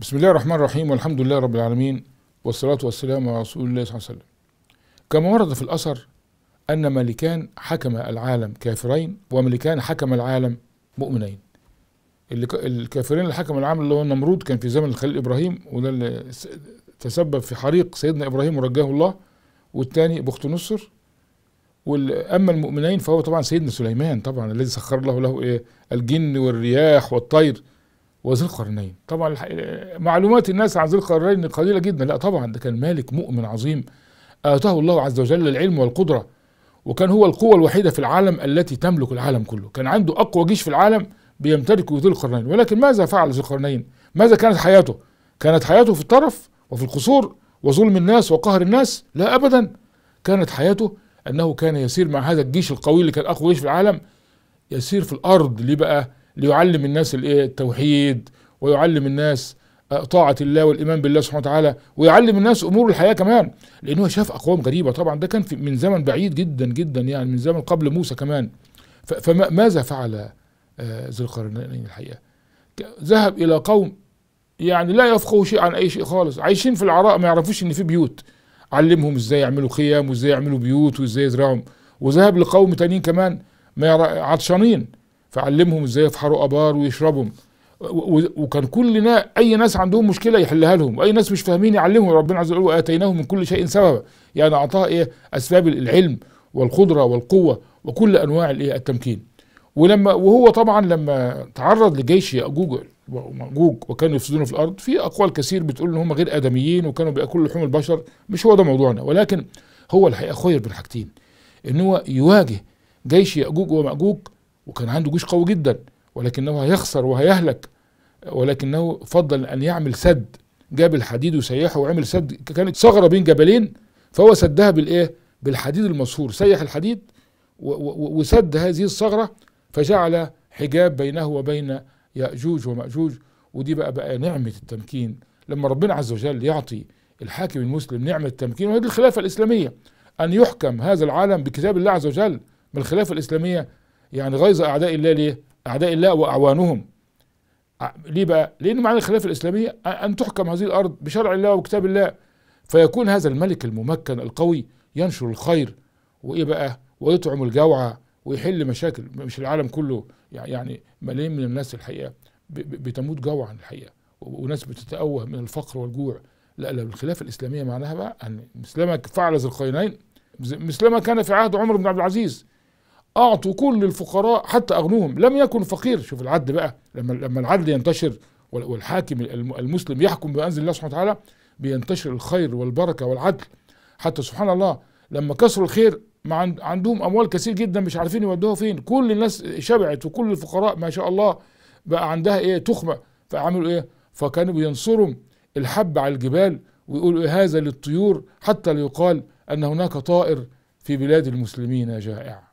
بسم الله الرحمن الرحيم والحمد لله رب العالمين والصلاة والسلام على رسول الله صلى الله عليه وسلم كما ورد في الأثر أن ملكان حكم العالم كافرين وملكان حكم العالم مؤمنين اللي الكافرين اللي حكم العالم اللي هو النمرود كان في زمن الخليل إبراهيم وده اللي تسبب في حريق سيدنا إبراهيم ورجاه الله والتاني بخت نصر أما المؤمنين فهو طبعا سيدنا سليمان طبعا الذي سخر له له إيه الجن والرياح والطير وذي القرنين طبعا معلومات الناس عن ذي القرنين قليلة جدا لا طبعا ده كان مالك مؤمن عظيم آتاه الله عز وجل العلم والقدرة وكان هو القوة الوحيدة في العالم التي تملك العالم كله كان عنده أقوى جيش في العالم بيمتلكه ذي القرنين ولكن ماذا فعل ذي القرنين ماذا كانت حياته كانت حياته في الترف وفي القصور وظلم الناس وقهر الناس لا أبدا كانت حياته أنه كان يسير مع هذا الجيش القوي اللي كان أقوى جيش في العالم يسير في الأرض ليه بقى ليعلم الناس الايه التوحيد ويعلم الناس آه، طاعة الله والإيمان بالله سبحانه وتعالى ويعلم الناس أمور الحياة كمان لأن هو شاف أقوام غريبة طبعا ده كان من زمن بعيد جدا جدا يعني من زمن قبل موسى كمان فماذا فعل آه، ذي القرنين الحقيقة ذهب إلى قوم يعني لا يفقهوا شيء عن أي شيء خالص عايشين في العراء ما يعرفوش إن في بيوت علمهم إزاي يعملوا خيام وإزاي يعملوا بيوت وإزاي يزرعهم وذهب لقوم تانيين كمان ما عطشانين فعلمهم ازاي يفحروا ابار ويشربهم وكان نا... اي ناس عندهم مشكله يحلها لهم واي ناس مش فاهمين يعلمهم ربنا عز وجل واتيناهم من كل شيء سببا يعني اعطاها ايه اسباب العلم والقدره والقوه وكل انواع الايه التمكين ولما وهو طبعا لما تعرض لجيش ياجوج وماجوج وكانوا يفسدون في الارض في اقوال كثير بتقول ان هم غير ادميين وكانوا بياكلوا لحوم البشر مش هو ده موضوعنا ولكن هو الحقيقه خير بين حاجتين ان هو يواجه جيش ياجوج وماجوج وكان عنده جيش قوي جدا ولكنه هيخسر وهيهلك ولكنه فضل ان يعمل سد جاب الحديد وسيحه وعمل سد كانت ثغره بين جبلين فهو سدها بالايه بالحديد المصهور سيح الحديد وسد هذه الثغره فجعل حجاب بينه وبين ياجوج وماجوج ودي بقى بقى نعمه التمكين لما ربنا عز وجل يعطي الحاكم المسلم نعمه التمكين وهذه الخلافه الاسلاميه ان يحكم هذا العالم بكتاب الله عز وجل من الخلافه الاسلاميه يعني غيظ اعداء الله ليه؟ اعداء الله واعوانهم ليه بقى؟ لان معنى الخلافه الاسلاميه ان تحكم هذه الارض بشرع الله وكتاب الله فيكون هذا الملك الممكن القوي ينشر الخير وايه بقى؟ ويطعم الجوعى ويحل مشاكل مش العالم كله يعني ملايين من الناس الحقيقه بتموت جوعا الحقيقه وناس بتتأوه من الفقر والجوع لا لا الخلافه الاسلاميه معناها بقى ان مثلما فعل ذو القرنين مثلما كان في عهد عمر بن عبد العزيز اعطوا كل الفقراء حتى اغنوهم لم يكن فقير شوف العدل بقى لما لما العدل ينتشر والحاكم المسلم يحكم بانزل الله سبحانه وتعالى بينتشر الخير والبركه والعدل حتى سبحان الله لما كسروا الخير ما عندهم اموال كثير جدا مش عارفين يودوها فين كل الناس شبعت وكل الفقراء ما شاء الله بقى عندها ايه تخمه فعملوا ايه فكانوا بينصروا الحب على الجبال ويقولوا إيه هذا للطيور حتى ليقال ان هناك طائر في بلاد المسلمين جائع